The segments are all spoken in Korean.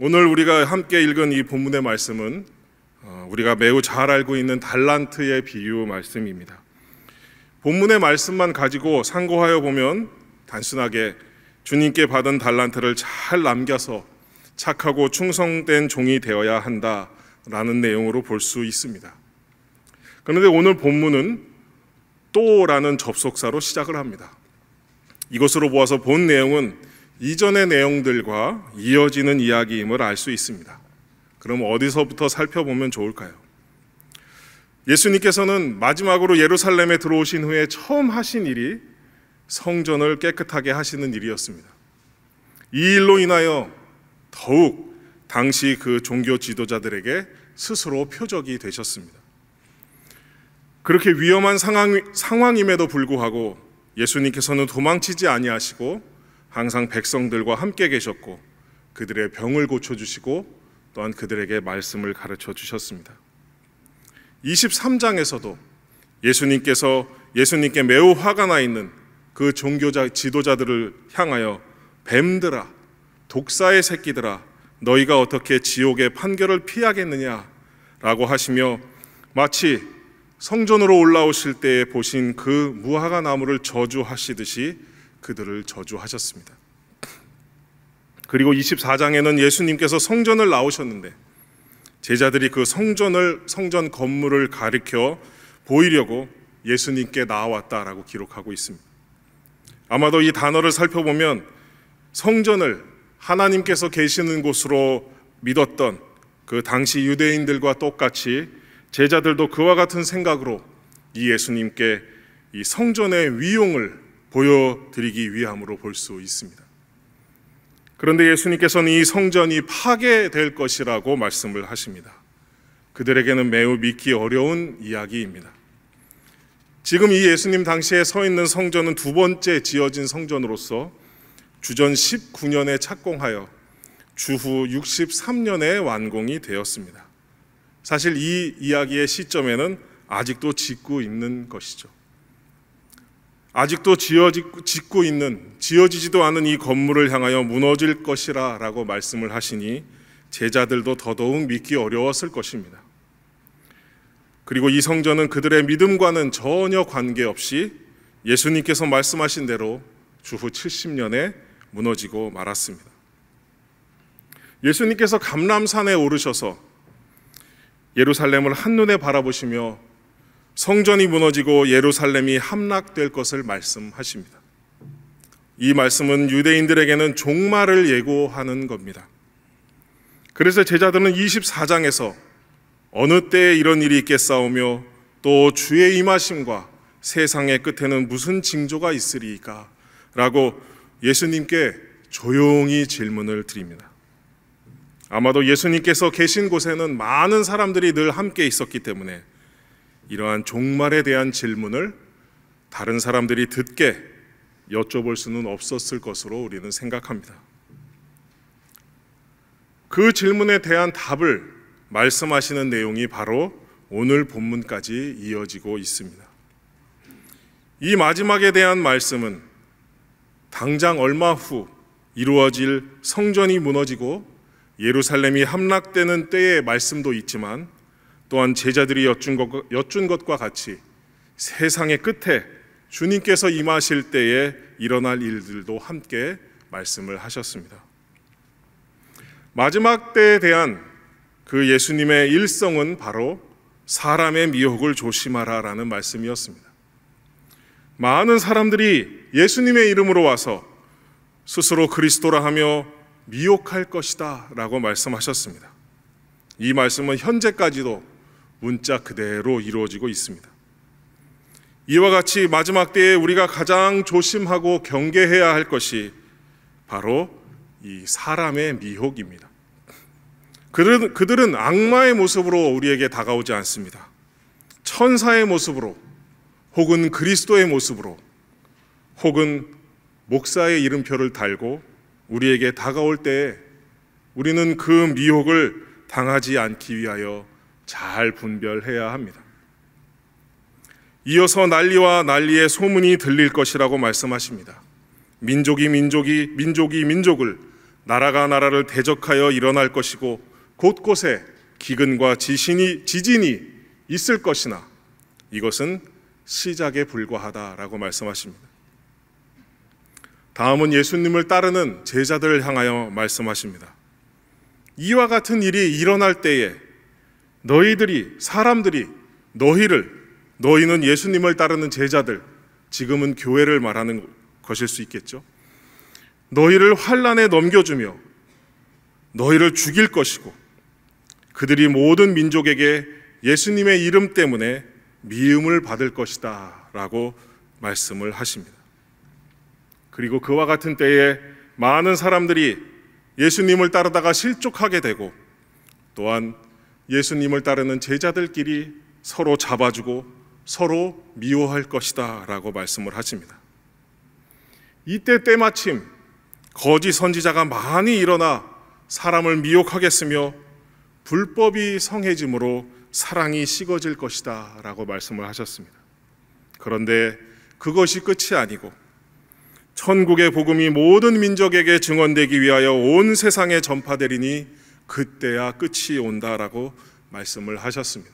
오늘 우리가 함께 읽은 이 본문의 말씀은 어, 우리가 매우 잘 알고 있는 달란트의 비유 말씀입니다. 본문의 말씀만 가지고 상고하여 보면 단순하게 주님께 받은 달란트를 잘 남겨서 착하고 충성된 종이 되어야 한다라는 내용으로 볼 수 있습니다. 그런데 오늘 본문은 또라는 접속사로 시작을 합니다. 이것으로 보아서 본 내용은 이전의 내용들과 이어지는 이야기임을 알 수 있습니다. 그럼 어디서부터 살펴보면 좋을까요? 예수님께서는 마지막으로 예루살렘에 들어오신 후에 처음 하신 일이 성전을 깨끗하게 하시는 일이었습니다. 이 일로 인하여 더욱 당시 그 종교 지도자들에게 스스로 표적이 되셨습니다. 그렇게 위험한 상황, 상황임에도 불구하고 예수님께서는 도망치지 아니하시고 항상 백성들과 함께 계셨고 그들의 병을 고쳐 주시고 또한 그들에게 말씀을 가르쳐 주셨습니다. 23장에서도 예수님께서 예수님께 매우 화가 나 있는 그 종교자 지도자들을 향하여 뱀들아 독사의 새끼들아 너희가 어떻게 지옥의 판결을 피하겠느냐라고 하시며 마치 성전으로 올라오실 때에 보신 그 무화과 나무를 저주하시듯이 그들을 저주하셨습니다. 그리고 24장에는 예수님께서 성전을 나오셨는데 제자들이 그 성전을 성전 건물을 가리켜 보이려고 예수님께 나왔다라고 기록하고 있습니다. 아마도 이 단어를 살펴보면 성전을 하나님께서 계시는 곳으로 믿었던 그 당시 유대인들과 똑같이 제자들도 그와 같은 생각으로 이 예수님께 이 성전의 위용을 보여드리기 위함으로 볼 수 있습니다. 그런데 예수님께서는 이 성전이 파괴될 것이라고 말씀을 하십니다. 그들에게는 매우 믿기 어려운 이야기입니다. 지금 이 예수님 당시에 서 있는 성전은 두 번째 지어진 성전으로서 주전 19년에 착공하여 주후 63년에 완공이 되었습니다. 사실 이 이야기의 시점에는 아직도 짓고 있는 것이죠. 아직도 지어지고 있는 지어지지도 않은 이 건물을 향하여 무너질 것이라라고 말씀을 하시니 제자들도 더더욱 믿기 어려웠을 것입니다. 그리고 이 성전은 그들의 믿음과는 전혀 관계없이 예수님께서 말씀하신 대로 주후 70년에 무너지고 말았습니다. 예수님께서 감람산에 오르셔서 예루살렘을 한눈에 바라보시며 성전이 무너지고 예루살렘이 함락될 것을 말씀하십니다. 이 말씀은 유대인들에게는 종말을 예고하는 겁니다. 그래서 제자들은 24장에서 어느 때에 이런 일이 있겠사오며 또 주의 임하심과 세상의 끝에는 무슨 징조가 있으리까 라고 예수님께 조용히 질문을 드립니다. 아마도 예수님께서 계신 곳에는 많은 사람들이 늘 함께 있었기 때문에 이러한 종말에 대한 질문을 다른 사람들이 듣게 여쭤볼 수는 없었을 것으로 우리는 생각합니다. 그 질문에 대한 답을 말씀하시는 내용이 바로 오늘 본문까지 이어지고 있습니다. 이 마지막에 대한 말씀은 당장 얼마 후 이루어질 성전이 무너지고 예루살렘이 함락되는 때의 말씀도 있지만 또한 제자들이 여쭌, 것, 여쭌 것과 같이 세상의 끝에 주님께서 임하실 때에 일어날 일들도 함께 말씀을 하셨습니다. 마지막 때에 대한 그 예수님의 일성은 바로 사람의 미혹을 조심하라라는 말씀이었습니다. 많은 사람들이 예수님의 이름으로 와서 스스로 그리스도라 하며 미혹할 것이다 라고 말씀하셨습니다. 이 말씀은 현재까지도 문자 그대로 이루어지고 있습니다. 이와 같이 마지막 때에 우리가 가장 조심하고 경계해야 할 것이 바로 이 사람의 미혹입니다. 그들은, 그들은 악마의 모습으로 우리에게 다가오지 않습니다. 천사의 모습으로 혹은 그리스도의 모습으로 혹은 목사의 이름표를 달고 우리에게 다가올 때에 우리는 그 미혹을 당하지 않기 위하여 잘 분별해야 합니다. 이어서 난리와 난리의 소문이 들릴 것이라고 말씀하십니다. 민족이 민족이 민족이 민족을 나라가 나라를 대적하여 일어날 것이고 곳곳에 기근과 지신이 지진이 있을 것이나 이것은 시작에 불과하다라고 말씀하십니다. 다음은 예수님을 따르는 제자들을 향하여 말씀하십니다. 이와 같은 일이 일어날 때에 너희들이, 사람들이 너희를, 너희는 예수님을 따르는 제자들, 지금은 교회를 말하는 것일 수 있겠죠. 너희를 환란에 넘겨주며 너희를 죽일 것이고 그들이 모든 민족에게 예수님의 이름 때문에 미움을 받을 것이다 라고 말씀을 하십니다. 그리고 그와 같은 때에 많은 사람들이 예수님을 따르다가 실족하게 되고 또한 예수님을 따르는 제자들끼리 서로 잡아주고 서로 미워할 것이다 라고 말씀을 하십니다. 이때 때마침 거짓 선지자가 많이 일어나 사람을 미혹하겠으며 불법이 성해짐으로 사랑이 식어질 것이다 라고 말씀을 하셨습니다. 그런데 그것이 끝이 아니고 천국의 복음이 모든 민족에게 증언되기 위하여 온 세상에 전파되리니 그때야 끝이 온다라고 말씀을 하셨습니다.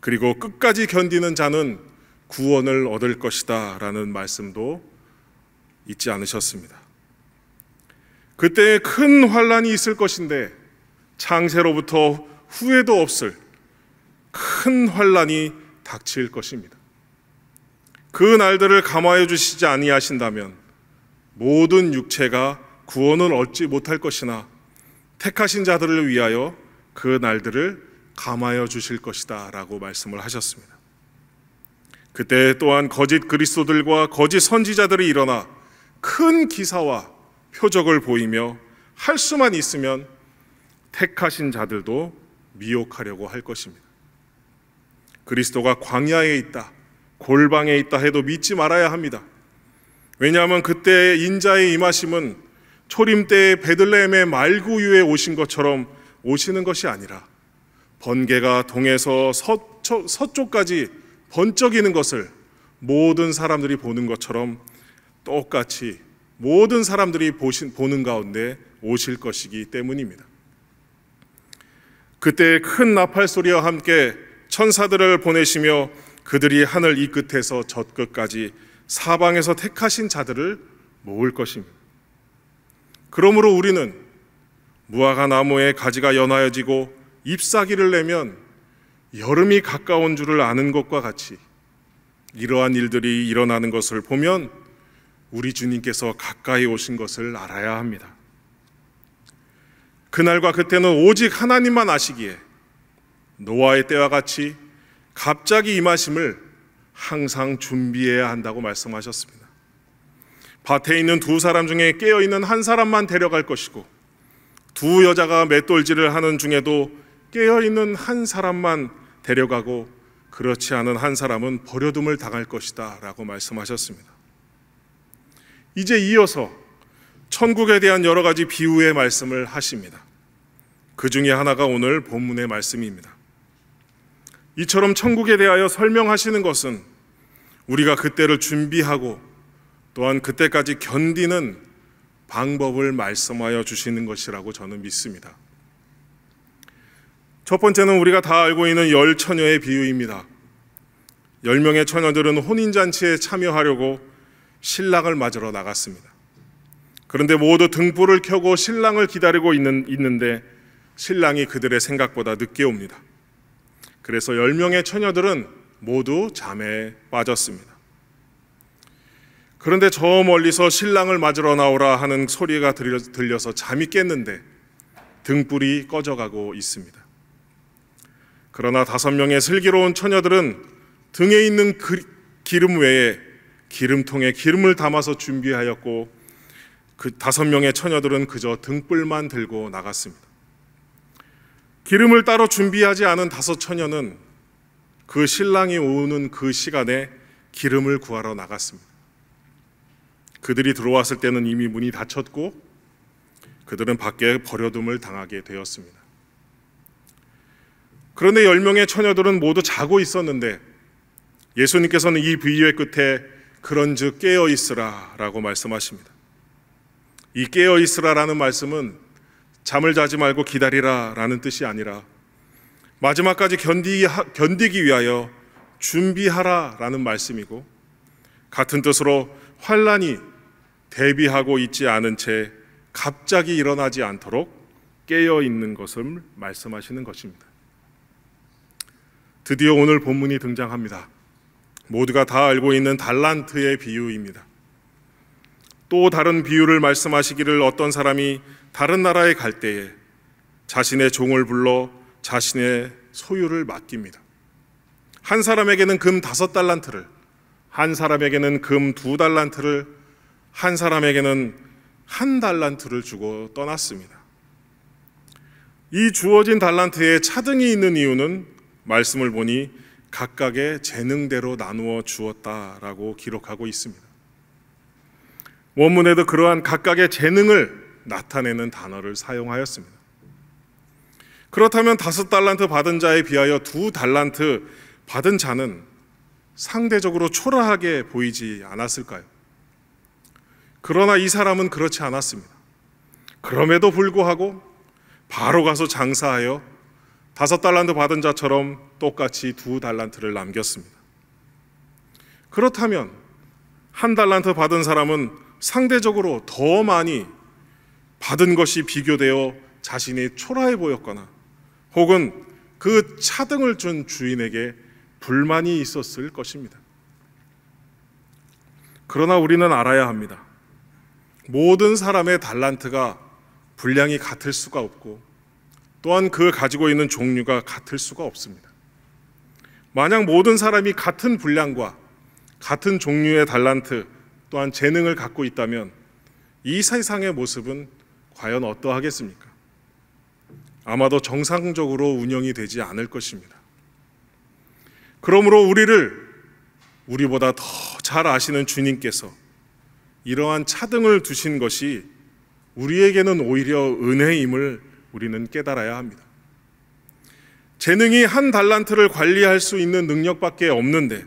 그리고 끝까지 견디는 자는 구원을 얻을 것이다 라는 말씀도 잊지 않으셨습니다. 그때 큰 환란이 있을 것인데 창세로부터 후회도 없을 큰 환란이 닥칠 것입니다. 그 날들을 감화해 주시지 아니하신다면 모든 육체가 구원을 얻지 못할 것이나 택하신 자들을 위하여 그 날들을 감하여 주실 것이다 라고 말씀을 하셨습니다. 그때 또한 거짓 그리스도들과 거짓 선지자들이 일어나 큰 기사와 표적을 보이며 할 수만 있으면 택하신 자들도 미혹하려고 할 것입니다. 그리스도가 광야에 있다, 골방에 있다 해도 믿지 말아야 합니다. 왜냐하면 그때 인자의 임하심은 초림 때 베들레헴의 말구유에 오신 것처럼 오시는 것이 아니라 번개가 동에서 서초, 서쪽까지 번쩍이는 것을 모든 사람들이 보는 것처럼 똑같이 모든 사람들이 보신, 보는 가운데 오실 것이기 때문입니다. 그때 큰 나팔 소리와 함께 천사들을 보내시며 그들이 하늘 이 끝에서 저 끝까지 사방에서 택하신 자들을 모을 것입니다. 그러므로 우리는 무화과 나무의 가지가 연하여지고 잎사귀를 내면 여름이 가까운 줄을 아는 것과 같이 이러한 일들이 일어나는 것을 보면 우리 주님께서 가까이 오신 것을 알아야 합니다. 그날과 그때는 오직 하나님만 아시기에 노아의 때와 같이 갑자기 임하심을 항상 준비해야 한다고 말씀하셨습니다. 밭에 있는 두 사람 중에 깨어 있는 한 사람만 데려갈 것이고 두 여자가 맷돌질을 하는 중에도 깨어 있는 한 사람만 데려가고 그렇지 않은 한 사람은 버려둠을 당할 것이다라고 말씀하셨습니다. 이제 이어서 천국에 대한 여러 가지 비유의 말씀을 하십니다. 그 중에 하나가 오늘 본문의 말씀입니다. 이처럼 천국에 대하여 설명하시는 것은 우리가 그때를 준비하고 또한 그때까지 견디는 방법을 말씀하여 주시는 것이라고 저는 믿습니다. 첫 번째는 우리가 다 알고 있는 열 처녀의 비유입니다. 열 명의 처녀들은 혼인잔치에 참여하려고 신랑을 맞으러 나갔습니다. 그런데 모두 등불을 켜고 신랑을 기다리고 있는, 있는데 신랑이 그들의 생각보다 늦게 옵니다. 그래서 열명의 처녀들은 모두 잠에 빠졌습니다. 그런데 저 멀리서 신랑을 맞으러 나오라 하는 소리가 들려서 잠이 깼는데 등불이 꺼져가고 있습니다. 그러나 다섯 명의 슬기로운 처녀들은 등에 있는 그 기름 외에 기름통에 기름을 담아서 준비하였고 그 다섯 명의 처녀들은 그저 등불만 들고 나갔습니다. 기름을 따로 준비하지 않은 다섯 처녀는 그 신랑이 오는 그 시간에 기름을 구하러 나갔습니다. 그들이 들어왔을 때는 이미 문이 닫혔고 그들은 밖에 버려둠을 당하게 되었습니다. 그런데 열 명의 처녀들은 모두 자고 있었는데 예수님께서는 이 비유의 끝에 그런즉 깨어 있으라라고 말씀하십니다. 이 깨어 있으라라는 말씀은 잠을 자지 말고 기다리라라는 뜻이 아니라 마지막까지 견디, 기 위하여 준비하라라는 말씀이고 같은 뜻으로 환란이 대비하고 있지 않은 채 갑자기 일어나지 않도록 깨어 있는 것을 말씀하시는 것입니다. 드디어 오늘 본문이 등장합니다. 모두가 다 알고 있는 달란트의 비유입니다. 또 다른 비유를 말씀하시기를 어떤 사람이 다른 나라에 갈 때에 자신의 종을 불러 자신의 소유를 맡깁니다. 한 사람에게는 금 다섯 달란트를, 한 사람에게는 금 두 달란트를 한 사람에게는 한 달란트를 주고 떠났습니다. 이 주어진 달란트에 차등이 있는 이유는 말씀을 보니 각각의 재능대로 나누어 주었다라고 기록하고 있습니다. 원문에도 그러한 각각의 재능을 나타내는 단어를 사용하였습니다. 그렇다면 다섯 달란트 받은 자에 비하여 두 달란트 받은 자는 상대적으로 초라하게 보이지 않았을까요? 그러나 이 사람은 그렇지 않았습니다. 그럼에도 불구하고 바로 가서 장사하여 다섯 달란트 받은 자처럼 똑같이 두 달란트를 남겼습니다. 그렇다면 한 달란트 받은 사람은 상대적으로 더 많이 받은 것이 비교되어 자신이 초라해 보였거나 혹은 그 차등을 준 주인에게 불만이 있었을 것입니다. 그러나 우리는 알아야 합니다. 모든 사람의 달란트가 분량이 같을 수가 없고 또한 그 가지고 있는 종류가 같을 수가 없습니다. 만약 모든 사람이 같은 분량과 같은 종류의 달란트 또한 재능을 갖고 있다면 이 세상의 모습은 과연 어떠하겠습니까? 아마도 정상적으로 운영이 되지 않을 것입니다. 그러므로 우리를 우리보다 더 잘 아시는 주님께서 이러한 차등을 두신 것이 우리에게는 오히려 은혜임을 우리는 깨달아야 합니다. 재능이 한 달란트를 관리할 수 있는 능력밖에 없는데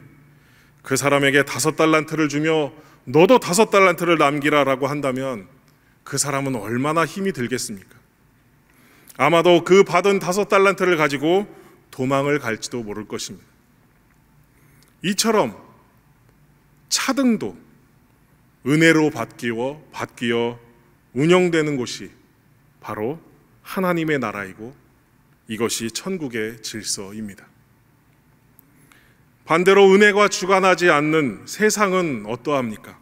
그 사람에게 다섯 달란트를 주며 너도 다섯 달란트를 남기라라고 한다면 그 사람은 얼마나 힘이 들겠습니까? 아마도 그 받은 다섯 달란트를 가지고 도망을 갈지도 모를 것입니다. 이처럼 차등도 은혜로 바뀌어 바뀌어 운영되는 곳이 바로 하나님의 나라이고 이것이 천국의 질서입니다. 반대로 은혜가 주관하지 않는 세상은 어떠합니까?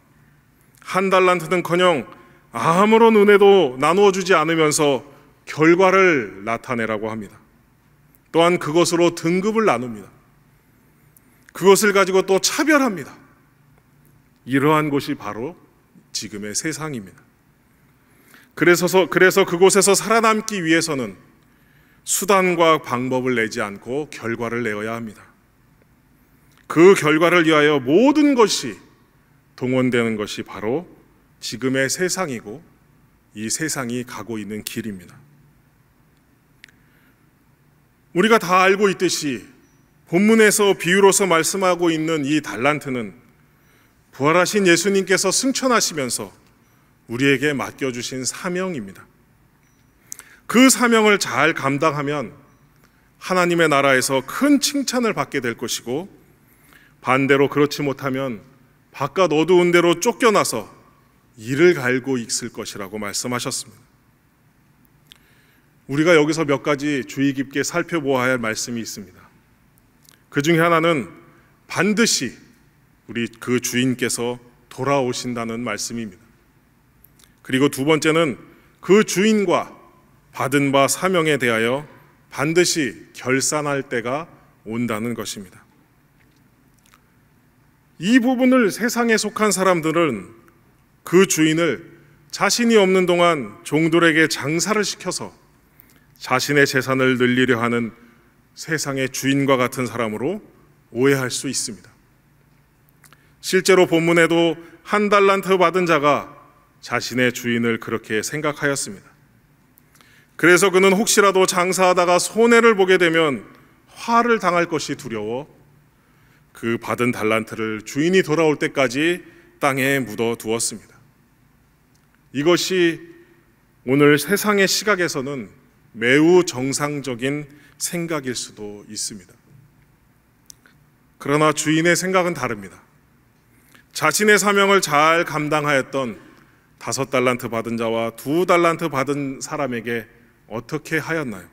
한 달란트는커녕 아무런 은혜도 나누어 주지 않으면서 결과를 나타내라고 합니다. 또한 그것으로 등급을 나눕니다. 그것을 가지고 또 차별합니다. 이러한 곳이 바로 지금의 세상입니다. 그래서, 그래서 그곳에서 살아남기 위해서는 수단과 방법을 내지 않고 결과를 내어야 합니다. 그 결과를 위하여 모든 것이 동원되는 것이 바로 지금의 세상이고 이 세상이 가고 있는 길입니다. 우리가 다 알고 있듯이 본문에서 비유로서 말씀하고 있는 이 달란트는 부활하신 예수님께서 승천하시면서 우리에게 맡겨주신 사명입니다. 그 사명을 잘 감당하면 하나님의 나라에서 큰 칭찬을 받게 될 것이고 반대로 그렇지 못하면 바깥 어두운 데로 쫓겨나서 이를 갈고 있을 것이라고 말씀하셨습니다. 우리가 여기서 몇 가지 주의 깊게 살펴보아야 할 말씀이 있습니다. 그 중에 하나는 반드시 우리 그 주인께서 돌아오신다는 말씀입니다. 그리고 두 번째는 그 주인과 받은 바 사명에 대하여 반드시 결산할 때가 온다는 것입니다. 이 부분을 세상에 속한 사람들은 그 주인을 자신이 없는 동안 종들에게 장사를 시켜서 자신의 재산을 늘리려 하는 세상의 주인과 같은 사람으로 오해할 수 있습니다. 실제로 본문에도 한 달란트 받은 자가 자신의 주인을 그렇게 생각하였습니다. 그래서 그는 혹시라도 장사하다가 손해를 보게 되면 화를 당할 것이 두려워 그 받은 달란트를 주인이 돌아올 때까지 땅에 묻어 두었습니다. 이것이 오늘 세상의 시각에서는 매우 정상적인 생각일 수도 있습니다. 그러나 주인의 생각은 다릅니다. 자신의 사명을 잘 감당하였던 다섯 달란트 받은 자와 두 달란트 받은 사람에게 어떻게 하였나요?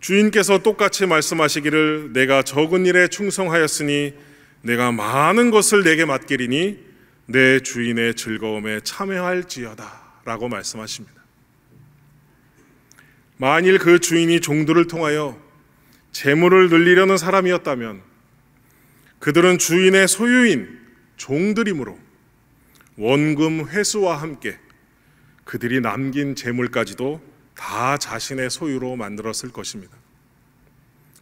주인께서 똑같이 말씀하시기를 내가 적은 일에 충성하였으니 내가 많은 것을 내게 맡기리니 내 주인의 즐거움에 참여할지어다 라고 말씀하십니다. 만일 그 주인이 종들을 통하여 재물을 늘리려는 사람이었다면 그들은 주인의 소유인 종들이므로 원금 회수와 함께 그들이 남긴 재물까지도 다 자신의 소유로 만들었을 것입니다.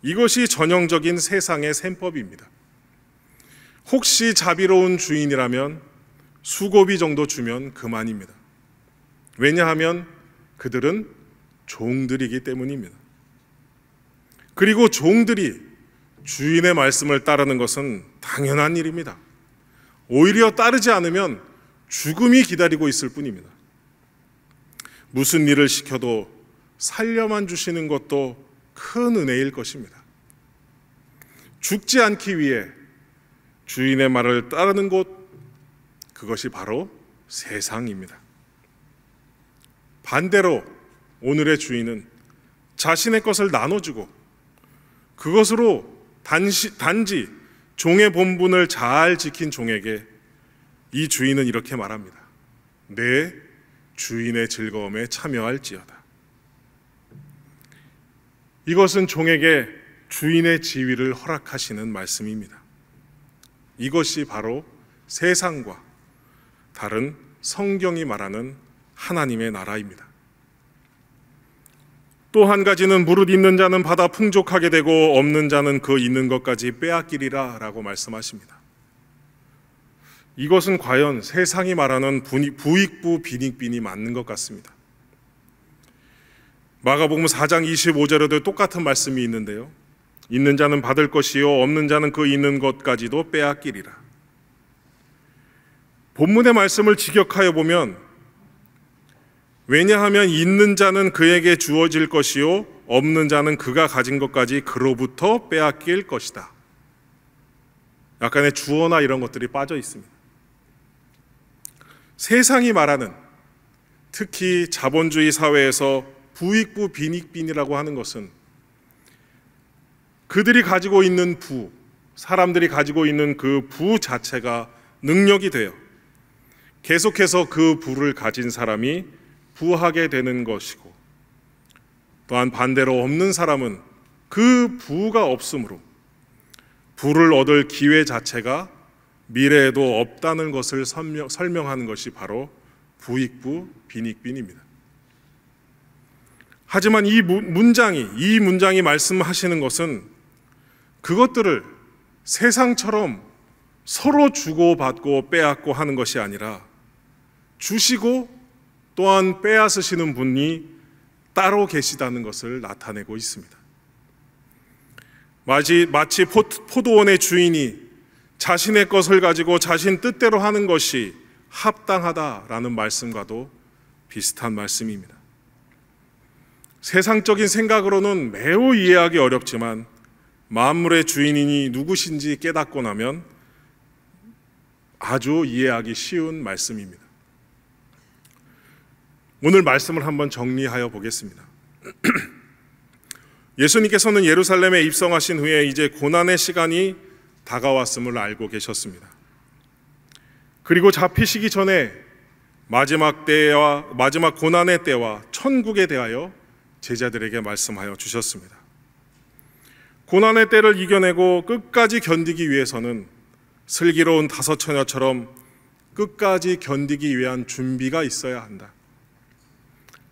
이것이 전형적인 세상의 셈법입니다. 혹시 자비로운 주인이라면 수고비 정도 주면 그만입니다. 왜냐하면 그들은 종들이기 때문입니다. 그리고 종들이 주인의 말씀을 따르는 것은 당연한 일입니다. 오히려 따르지 않으면 죽음이 기다리고 있을 뿐입니다. 무슨 일을 시켜도 살려만 주시는 것도 큰 은혜일 것입니다. 죽지 않기 위해 주인의 말을 따르는 곳, 그것이 바로 세상입니다. 반대로 오늘의 주인은 자신의 것을 나눠주고 그것으로 단시, 단지 종의 본분을 잘 지킨 종에게 이 주인은 이렇게 말합니다. 내 주인의 즐거움에 참여할지어다. 이것은 종에게 주인의 지위를 허락하시는 말씀입니다. 이것이 바로 세상과 다른 성경이 말하는 하나님의 나라입니다. 또한 가지는 무릇 있는 자는 받아 풍족하게 되고 없는 자는 그 있는 것까지 빼앗기리라 라고 말씀하십니다. 이것은 과연 세상이 말하는 부익부 빈익빈이 맞는 것 같습니다. 마가복음 4장 25절에도 똑같은 말씀이 있는데요. 있는 자는 받을 것이요 없는 자는 그 있는 것까지도 빼앗기리라. 본문의 말씀을 직역하여 보면 왜냐하면 있는 자는 그에게 주어질 것이요 없는 자는 그가 가진 것까지 그로부터 빼앗길 것이다. 약간의 주어나 이런 것들이 빠져 있습니다. 세상이 말하는 특히 자본주의 사회에서 부익부 빈익빈이라고 하는 것은 그들이 가지고 있는 부, 사람들이 가지고 있는 그 부 자체가 능력이 되어 계속해서 그 부를 가진 사람이 부하게 되는 것이고 또한 반대로 없는 사람은 그 부가 없으므로 부를 얻을 기회 자체가 미래에도 없다는 것을 설명, 설명하는 것이 바로 부익부 빈익빈입니다. 하지만 이 문장이 이 문장이 말씀하시는 것은 그것들을 세상처럼 서로 주고받고 빼앗고 하는 것이 아니라 주시고 또한 빼앗으시는 분이 따로 계시다는 것을 나타내고 있습니다. 마치, 마치 포, 도원의 주인이 자신의 것을 가지고 자신 뜻대로 하는 것이 합당하다라는 말씀과도 비슷한 말씀입니다. 세상적인 생각으로는 매우 이해하기 어렵지만 만물의 주인이 누구신지 깨닫고 나면 아주 이해하기 쉬운 말씀입니다. 오늘 말씀을 한번 정리하여 보겠습니다. 예수님께서는 예루살렘에 입성하신 후에 이제 고난의 시간이 다가왔음을 알고 계셨습니다. 그리고 잡히시기 전에 마지막 때와 마지막 고난의 때와 천국에 대하여 제자들에게 말씀하여 주셨습니다. 고난의 때를 이겨내고 끝까지 견디기 위해서는 슬기로운 다섯 처녀처럼 끝까지 견디기 위한 준비가 있어야 한다.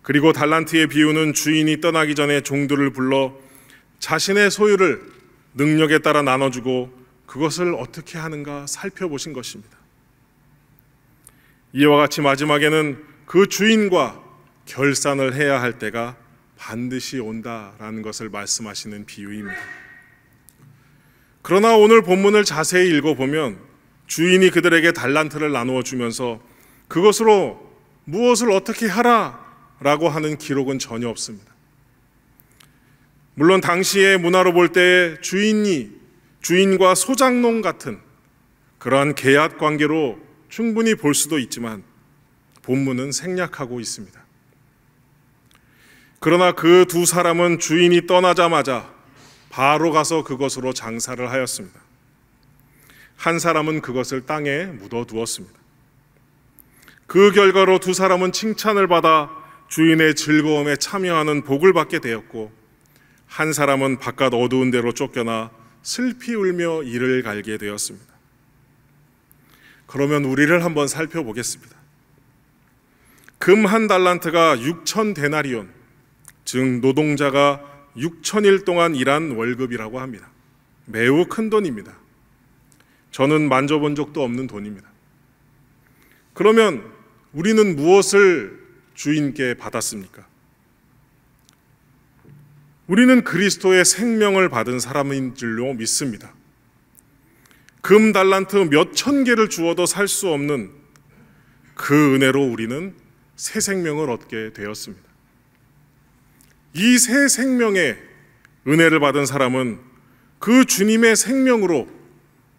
그리고 달란트의 비유는 주인이 떠나기 전에 종들을 불러 자신의 소유를 능력에 따라 나눠주고 그것을 어떻게 하는가 살펴보신 것입니다. 이와 같이 마지막에는 그 주인과 결산을 해야 할 때가 반드시 온다라는 것을 말씀하시는 비유입니다. 그러나 오늘 본문을 자세히 읽어보면 주인이 그들에게 달란트를 나누어 주면서 그것으로 무엇을 어떻게 하라 라고 하는 기록은 전혀 없습니다. 물론 당시의 문화로 볼 때 주인이 주인과 소장농 같은 그러한 계약 관계로 충분히 볼 수도 있지만 본문은 생략하고 있습니다. 그러나 그 두 사람은 주인이 떠나자마자 바로 가서 그것으로 장사를 하였습니다. 한 사람은 그것을 땅에 묻어 두었습니다. 그 결과로 두 사람은 칭찬을 받아 주인의 즐거움에 참여하는 복을 받게 되었고 한 사람은 바깥 어두운 데로 쫓겨나 슬피 울며 이를 갈게 되었습니다. 그러면 우리를 한번 살펴보겠습니다. 금 한 달란트가 6천 데나리온, 즉 노동자가 6천일 동안 일한 월급이라고 합니다. 매우 큰 돈입니다. 저는 만져본 적도 없는 돈입니다. 그러면 우리는 무엇을 주인께 받았습니까? 우리는 그리스도의 생명을 받은 사람인 줄로 믿습니다. 금 달란트 몇 천 개를 주어도 살 수 없는 그 은혜로 우리는 새 생명을 얻게 되었습니다. 이 새 생명의 은혜를 받은 사람은 그 주님의 생명으로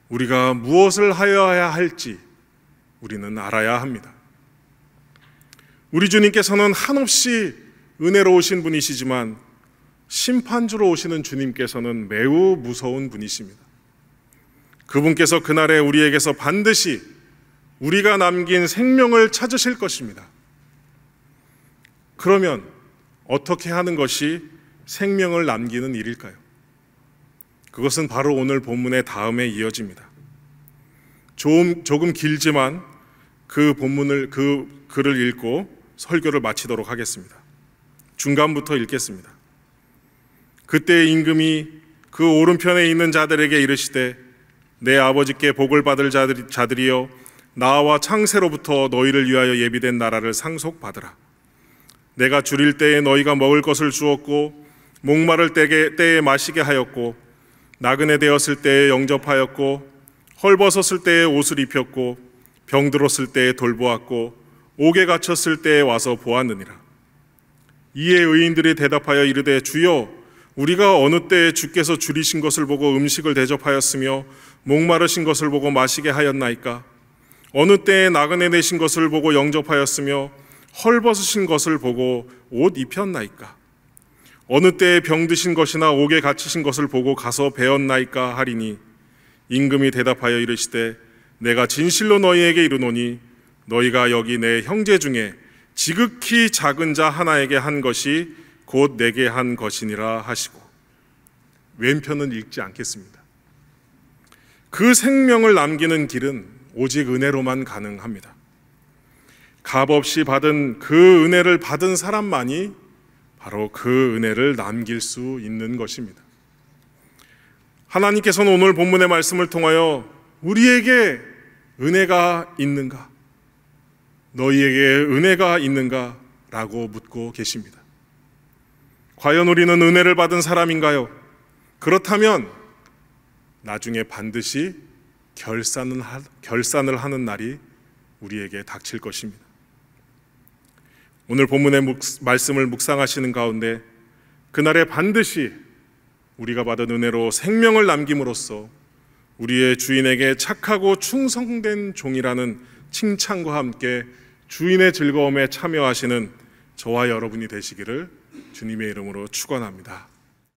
우리가 무엇을 하여야 할지 우리는 알아야 합니다. 우리 주님께서는 한없이 은혜로우신 분이시지만 심판주로 오시는 주님께서는 매우 무서운 분이십니다. 그분께서 그날에 우리에게서 반드시 우리가 남긴 생명을 찾으실 것입니다. 그러면 어떻게 하는 것이 생명을 남기는 일일까요? 그것은 바로 오늘 본문의 다음에 이어집니다. 조금, 조금 길지만 그 본문을, 그 글을 읽고 설교를 마치도록 하겠습니다. 중간부터 읽겠습니다. 그때 임금이 그 오른편에 있는 자들에게 이르시되 내 아버지께 복을 받을 자들, 자들이여 나와 창세로부터 너희를 위하여 예비된 나라를 상속받으라. 내가 줄일 때에 너희가 먹을 것을 주었고 목마를 때에, 때에 마시게 하였고 나그네 되었을 때에 영접하였고 헐벗었을 때에 옷을 입혔고 병들었을 때에 돌보았고 옥에 갇혔을 때에 와서 보았느니라. 이에 의인들이 대답하여 이르되 주여 우리가 어느 때에 주께서 줄이신 것을 보고 음식을 대접하였으며 목마르신 것을 보고 마시게 하였나이까 어느 때에 나그네 내신 것을 보고 영접하였으며 헐벗으신 것을 보고 옷 입혔나이까 어느 때에 병드신 것이나 옥에 갇히신 것을 보고 가서 배었나이까 하리니 임금이 대답하여 이르시되 내가 진실로 너희에게 이르노니 너희가 여기 내 형제 중에 지극히 작은 자 하나에게 한 것이 곧 내게 한 것이니라 하시고 왼편은 읽지 않겠습니다. 그 생명을 남기는 길은 오직 은혜로만 가능합니다. 값없이 받은 그 은혜를 받은 사람만이 바로 그 은혜를 남길 수 있는 것입니다. 하나님께서는 오늘 본문의 말씀을 통하여 우리에게 은혜가 있는가? 너희에게 은혜가 있는가? 라고 묻고 계십니다. 과연 우리는 은혜를 받은 사람인가요? 그렇다면 나중에 반드시 결산을, 하, 결산을 하는 날이 우리에게 닥칠 것입니다. 오늘 본문의 묵, 말씀을 묵상하시는 가운데 그날에 반드시 우리가 받은 은혜로 생명을 남김으로써 우리의 주인에게 착하고 충성된 종이라는 칭찬과 함께 주인의 즐거움에 참여하시는 저와 여러분이 되시기를 주님의 이름으로 축원합니다.